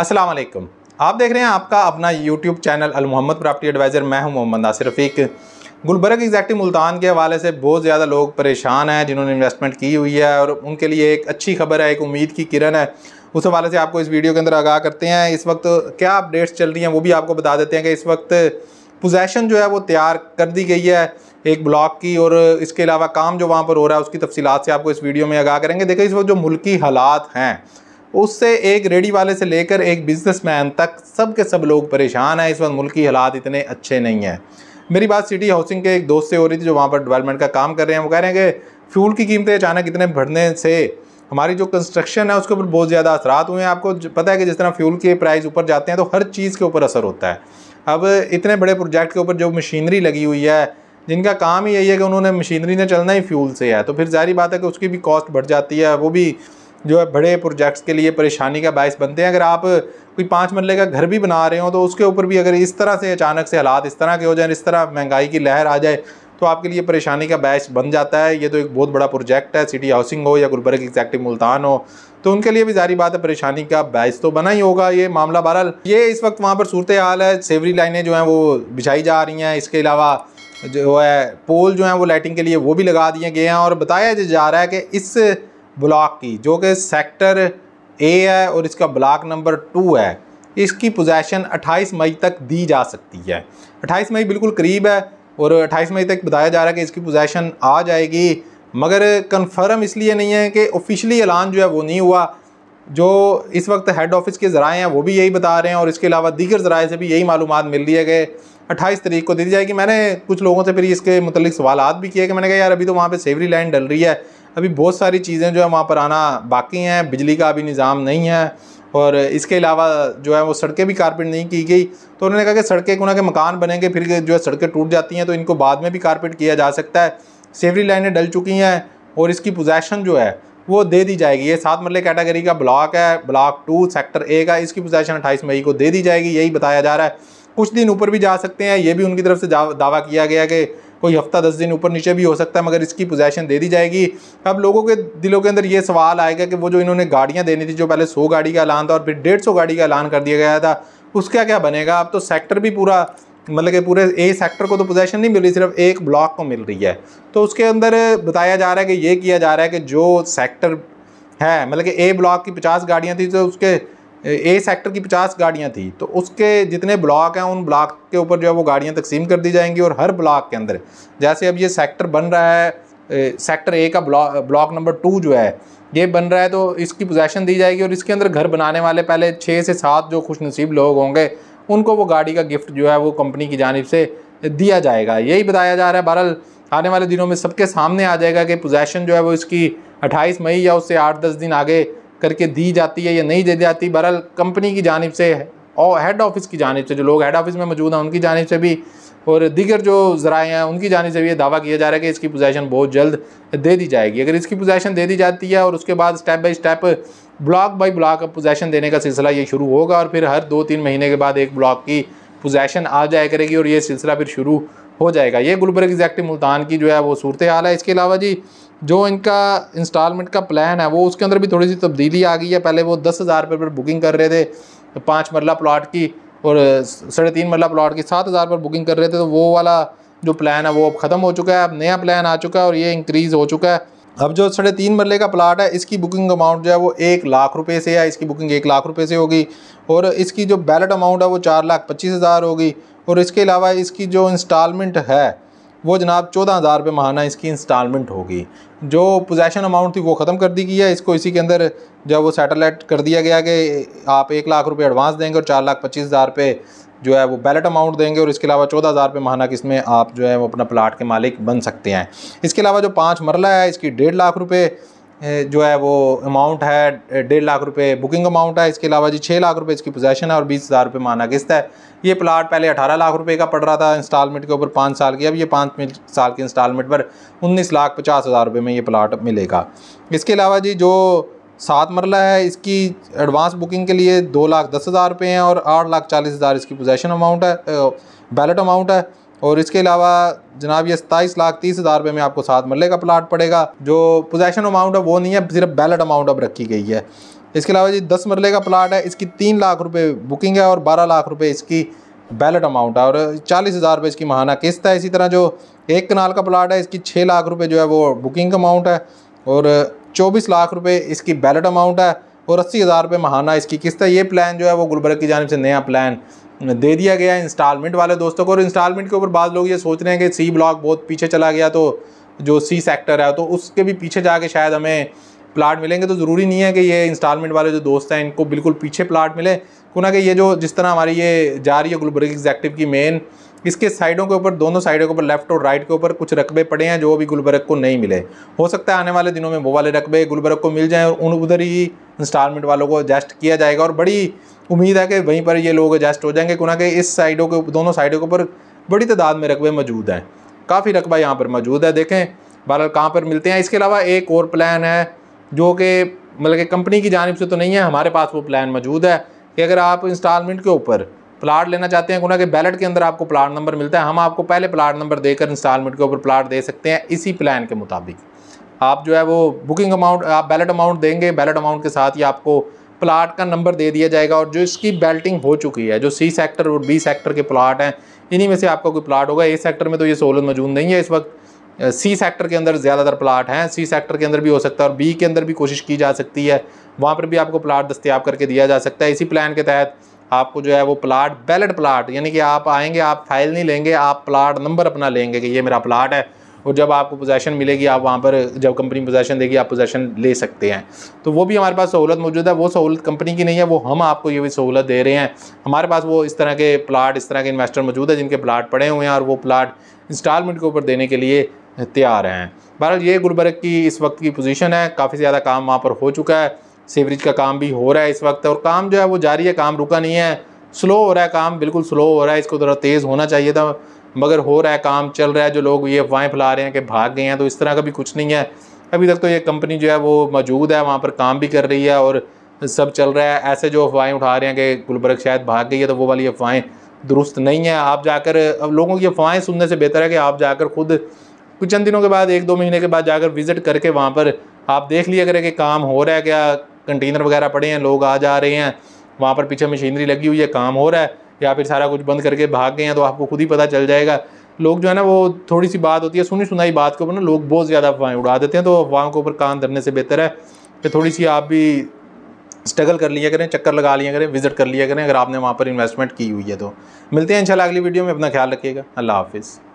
अस्सलाम वालेकुम आप देख रहे हैं आपका अपना YouTube channel Al Mohammad property adviser मैं हूं मोहम्मद नासिर रफ़ीक गुलबर्ग एग्जैक्टिव मुल्तान के हवाले से बहुत ज़्यादा लोग परेशान हैं जिन्होंने इन्वेस्टमेंट की हुई है और उनके लिए एक अच्छी खबर है एक उम्मीद की किरण है उस हवाले से आपको इस वीडियो के अंदर आगाह करते हैं इस वक्त क्या अपडेट्स चल रही हैं वो भी आपको बता देते हैं कि इस वक्त पोजेसन जो है वो तैयार कर दी गई है एक ब्लॉक की और इसके अलावा काम जो वहाँ पर हो रहा है उसकी तफसीत से आपको इस वीडियो में आगाह करेंगे देखिए इस वक्त जो मुल्की हालात हैं उससे एक रेडी वाले से लेकर एक बिजनेसमैन तक सब के सब लोग परेशान हैं इस वक्त मुल्क की हालात इतने अच्छे नहीं हैं मेरी बात सिटी हाउसिंग के एक दोस्त से हो रही थी जो वहाँ पर डेवलपमेंट का काम कर रहे हैं वो कह रहे हैं कि फ्यूल की कीमतें अचानक इतने बढ़ने से हमारी जो कंस्ट्रक्शन है उसके ऊपर बहुत ज़्यादा असरात हुए हैं आपको पता है कि जिस तरह फ्यूल के प्राइस ऊपर जाते हैं तो हर चीज़ के ऊपर असर होता है अब इतने बड़े प्रोजेक्ट के ऊपर जो मशीनरी लगी हुई है जिनका काम ही यही है कि उन्होंने मशीनरी ने चलना ही फ्यूल से है तो फिर जारी बात है कि उसकी भी कॉस्ट बढ़ जाती है वो भी जो है बड़े प्रोजेक्ट्स के लिए परेशानी का बायस बनते हैं अगर आप कोई पाँच मरले का घर भी बना रहे हो तो उसके ऊपर भी अगर इस तरह से अचानक से हालात इस तरह के हो जाए इस तरह महंगाई की लहर आ जाए तो आपके लिए परेशानी का बैच बन जाता है ये तो एक बहुत बड़ा प्रोजेक्ट है सिटी हाउसिंग हो या गुलबर्ग एग्जैक्टिव मुल्तान हो तो उनके लिए भी जारी बात है परेशानी का बैच तो बना ही होगा ये मामला बहरहाल ये इस वक्त वहाँ पर सूरत हाल है सेवरी लाइनें जो हैं वो बिछाई जा रही हैं इसके अलावा जो है पोल जो हैं वो लाइटिंग के लिए वो भी लगा दिए गए हैं और बताया जा रहा है कि इस ब्लॉक की जो कि सेक्टर ए है और इसका ब्लॉक नंबर टू है इसकी पोजेसन 28 मई तक दी जा सकती है 28 मई बिल्कुल करीब है और 28 मई तक बताया जा रहा है कि इसकी पोजेसन आ जाएगी मगर कंफर्म इसलिए नहीं है कि ऑफिशियली ऐलान जो है वो नहीं हुआ जो इस वक्त हेड ऑफिस के ज़राए हैं वो भी यही बता रहे हैं और इसके अलावा दीगर ज़राए से भी यही मालूम मिल रही है कि अट्ठाईस तरीक को दी जाएगी मैंने कुछ लोगों से फिर इसके मतलब सवाल भी किए कि मैंने कहा यार अभी तो वहाँ पर सेवरी लाइन डल रही है अभी बहुत सारी चीज़ें जो है वहाँ पर आना बाकी हैं बिजली का अभी निज़ाम नहीं है और इसके अलावा जो है वो सड़कें भी कारपेट नहीं की गई तो उन्होंने कहा कि सड़कें गुना के मकान बनेंगे फिर जो है सड़कें टूट जाती हैं तो इनको बाद में भी कारपेट किया जा सकता है सेवरी लाइनें डल चुकी हैं और इसकी पोजेसन जो है वो दे दी जाएगी ये सात मरले कैटेगरी का ब्लॉक है ब्लॉक टू सेक्टर ए का इसकी पोजेसन अट्ठाईस मई को दे दी जाएगी यही बताया जा रहा है कुछ दिन ऊपर भी जा सकते हैं ये भी उनकी तरफ से दावा किया गया कि कोई हफ्ता दस दिन ऊपर नीचे भी हो सकता है मगर इसकी पोजेशन दे दी जाएगी अब लोगों के दिलों के अंदर ये सवाल आएगा कि वो जो इन्होंने गाड़ियाँ देनी थी जो पहले सौ गाड़ी का ऐलान था और फिर डेढ़ सौ गाड़ी का ऐलान कर दिया गया था उसका क्या बनेगा अब तो सेक्टर भी पूरा मतलब कि पूरे ए सेक्टर को तो पोजेशन नहीं मिल रही सिर्फ एक ब्लॉक को मिल रही है तो उसके अंदर बताया जा रहा है कि ये किया जा रहा है कि जो सेक्टर है मतलब कि ए ब्लॉक की पचास गाड़ियाँ थी तो उसके ए सेक्टर की पचास गाड़ियाँ थी तो उसके जितने ब्लॉक हैं उन ब्लॉक के ऊपर जो है वो गाड़ियाँ तकसीम कर दी जाएंगी और हर ब्लॉक के अंदर जैसे अब ये सेक्टर बन रहा है ए, सेक्टर ए का ब्लॉक ब्लॉक नंबर टू जो है ये बन रहा है तो इसकी पोजेशन दी जाएगी और इसके अंदर घर बनाने वाले पहले छः से सात जो खुश नसीब लोग होंगे उनको वो गाड़ी का गिफ्ट जो है वो कंपनी की जानब से दिया जाएगा यही बताया जा रहा है बहरहाल आने वाले दिनों में सबके सामने आ जाएगा कि पोजेसन जो है वो इसकी अट्ठाईस मई या उससे आठ दस दिन आगे करके दी जाती है या नहीं दे जाती बहरहाल कंपनी की जानब से और हेड ऑफिस की जानब से जो लोग हेड ऑफिस में मौजूद हैं उनकी जानब से भी और दीगर जो ज़राए हैं उनकी जानब से भी ये दावा किया जा रहा है कि इसकी पोजेसन बहुत जल्द दे दी जाएगी अगर इसकी पोजेसन दे दी जाती है और उसके बाद step by step block by block possession देने का सिलसिला ये शुरू होगा और फिर हर दो तीन महीने के बाद एक ब्लॉक की पोजेसन आ जाया करेगी और ये सिलसिला फिर शुरू हो जाएगा ये गुलबर्ग एग्जैक्टिव मुल्तान की जो है वो सूरत हाल है इसके अलावा जी जो इनका इंस्टॉलमेंट का प्लान है वो उसके अंदर भी थोड़ी सी तब्दीली आ गई है पहले वो दस हज़ार रुपये पर बुकिंग कर रहे थे पाँच मरला प्लाट की और साढ़े तीन मरला प्लाट की सात हज़ार पर बुकिंग कर रहे थे तो वो वाला जो प्लान है वो अब ख़त्म हो चुका है अब नया प्लान आ चुका है और ये इंक्रीज़ हो चुका है अब जो साढ़े तीन मरले का प्लाट है इसकी बुकिंग अमाउंट जो है वो एक लाख रुपए से है इसकी बुकिंग एक लाख रुपए से होगी और इसकी जो बैलेट अमाउंट है वो चार लाख पच्चीस हज़ार होगी और इसके अलावा इसकी जो इंस्टॉलमेंट है वो जनाब चौदह हज़ार रुपये महाना इसकी इंस्टॉलमेंट होगी जो पोजेशन अमाउंट थी वो ख़त्म कर दी गई है इसको इसी के अंदर जब वो सेटलाइट कर दिया गया कि आप एक लाख रुपये एडवांस देंगे और चार लाख पच्चीस हज़ार रुपये जो है वो बैलेट अमाउंट देंगे और इसके अलावा चौदह हज़ार रुपये महाना कि इसमें आप जो है वो अपना प्लाट के मालिक बन सकते हैं इसके अलावा जो पाँच मरला है इसकी डेढ़ लाख रुपये जो है वो अमाउंट है डेढ़ लाख रुपए बुकिंग अमाउंट है इसके अलावा जी छः लाख रुपए इसकी पोजेशन है और बीस हज़ार रुपये माना किस्त है ये प्लाट पहले अठारह लाख रुपए का पड़ रहा था इंस्टॉलमेंट के ऊपर पाँच साल की अब ये पाँच साल के इंस्टॉलमेंट पर उन्नीस लाख पचास हज़ार रुपये में ये प्लाट मिलेगा इसके अलावा जी जो सात मरला है इसकी एडवांस बुकिंग के लिए दो लाख दस हज़ार रुपये हैं और आठ लाख चालीस हज़ार इसकी पोजेशन अमाउंट है बैलेट अमाउंट है और इसके अलावा जनाब ये सताईस लाख तीस हज़ार रुपये में आपको सात मरले का प्लाट पड़ेगा जो पोजेशन अमाउंट है वो नहीं है सिर्फ बैलेट अमाउंट अब रखी गई है इसके अलावा जी दस मरले का प्लाट है इसकी तीन लाख रुपये बुकिंग है और बारह लाख रुपये इसकी बैलेट अमाउंट है और चालीस हज़ार रुपये इसकी महाना किस्त है इसी तरह जो एक कनाल का प्लाट है इसकी छः लाख रुपये जो है वो बुकिंग अमाउंट है और चौबीस लाख रुपये इसकी बैलेट अमाउंट है और अस्सी हज़ार रुपये महाना इसकी किस्त है ये प्लान जो है वो गुलबर्ग की जानब से नया प्लान दे दिया गया है इंस्टॉलमेंट वाले दोस्तों को और इंस्टॉलमेंट के ऊपर बाद लोग ये सोच रहे हैं कि सी ब्लॉक बहुत पीछे चला गया तो जो सी सेक्टर है तो उसके भी पीछे जाके शायद हमें प्लाट मिलेंगे तो ज़रूरी नहीं है कि ये इंस्टॉलमेंट वाले जो दोस्त हैं इनको बिल्कुल पीछे प्लाट मिले क्यों ना कि ये जो जिस तरह हमारी ये जा रही है गुलबर्ग एग्जैक्टिव की मेन इसके साइडों के ऊपर दोनों साइडों के ऊपर लेफ्ट और राइट के ऊपर कुछ रकबे पड़े हैं जो अभी गुलबर्ग को नहीं मिले हो सकता है आने वाले दिनों में वो वाले रकबे गुलबर्ग को मिल जाएँ और उन उधर ही इंस्टॉलमेंट वालों को एडजस्ट किया जाएगा और बड़ी उम्मीद है कि वहीं पर ये लोग एडजस्ट हो जाएंगे क्योंकि इस साइडों के दोनों साइडों के ऊपर बड़ी तादाद में रकबे मौजूद हैं काफ़ी रकबा यहाँ पर मौजूद है देखें बहरहाल कहाँ पर मिलते हैं इसके अलावा एक और प्लान है जो कि मतलब कि कंपनी की जानब से तो नहीं है हमारे पास वो प्लान मौजूद है कि अगर आप इंस्टॉलमेंट के ऊपर प्लाट लेना चाहते हैं गुना के बैलेट के अंदर आपको प्लाट नंबर मिलता है हम आपको पहले प्लाट नंबर देकर इंस्टॉलमेंट के ऊपर प्लाट दे सकते हैं इसी प्लान के मुताबिक आप जो है वो बुकिंग अमाउंट आप बैलेट अमाउंट देंगे बैलेट अमाउंट के साथ ही आपको प्लाट का नंबर दे दिया जाएगा और जो इसकी बेल्टिंग हो चुकी है जो सी सेक्टर और बी सेक्टर के प्लाट हैं इन्हीं में से आपका कोई प्लाट होगा ए सेक्टर में तो ये सहूलत मौजूद नहीं है इस वक्त सी सेक्टर के अंदर ज़्यादातर प्लाट हैं सी सेक्टर के अंदर भी हो सकता है और बी के अंदर भी कोशिश की जा सकती है वहाँ पर भी आपको प्लाट दस्तियाब करके दिया जा सकता है इसी प्लान के तहत आपको जो है वो प्लाट बैलेट प्लाट यानी कि आप आएंगे आप फाइल नहीं लेंगे आप प्लाट नंबर अपना लेंगे कि ये मेरा प्लाट है और जब आपको पोजेशन मिलेगी आप वहाँ पर जब कंपनी पोजेशन देगी आप पोजेशन ले सकते हैं तो वो भी हमारे पास सहूलत मौजूद है वो सहूलत कंपनी की नहीं है वो हम आपको ये भी सहूलत दे रहे हैं हमारे पास वो इस तरह के प्लाट इस तरह के इन्वेस्टर मौजूद है जिनके प्लाट पड़े हुए हैं और वो प्लाट इंस्टॉलमेंट के ऊपर देने के लिए तैयार हैं बहरहाल ये गुलबर्ग की इस वक्त की पोजिशन है काफ़ी ज़्यादा काम वहाँ पर हो चुका है सीवरेज का काम भी हो रहा है इस वक्त और काम जो है वो जारी है काम रुका नहीं है स्लो हो रहा है काम बिल्कुल स्लो हो रहा है इसको थोड़ा तेज़ होना चाहिए था मगर हो रहा है काम चल रहा है जो लोग ये अफवाहें फैला रहे हैं कि भाग गए हैं तो इस तरह का भी कुछ नहीं है अभी तक तो ये कंपनी जो है वो मौजूद है वहाँ पर काम भी कर रही है और सब चल रहा है ऐसे जो अफवाहें उठा रहे हैं कि गुलबर्ग शायद भाग गई है तो वो वाली अफवाहें दुरुस्त नहीं है आप जाकर अब लोगों की अफवाहें सुनने से बेहतर है कि आप जाकर खुद कुछ चंद दिनों के बाद एक दो महीने के बाद जाकर विज़िट करके वहाँ पर आप देख लिया करें कि काम हो रहा है क्या कंटेनर वगैरह पड़े हैं लोग आ जा रहे हैं वहाँ पर पीछे मशीनरी लगी हुई है काम हो रहा है या फिर सारा कुछ बंद करके भाग गए हैं तो आपको खुद ही पता चल जाएगा लोग जो है ना वो थोड़ी सी बात होती है सुनी सुनाई बात के ऊपर ना लोग बहुत ज़्यादा अफवाहें उड़ा देते हैं तो अफवाहों के ऊपर कान धरने से बेहतर है कि थोड़ी सी आप भी स्ट्रगल कर लिया करें चक्कर लगा लिया करें विजिट कर लिया करें अगर आपने वहाँ पर इन्वेस्टमेंट की हुई है तो मिलते हैं इंशाल्लाह अगली वीडियो में अपना ख्याल रखिएगा अल्लाह हाफिज़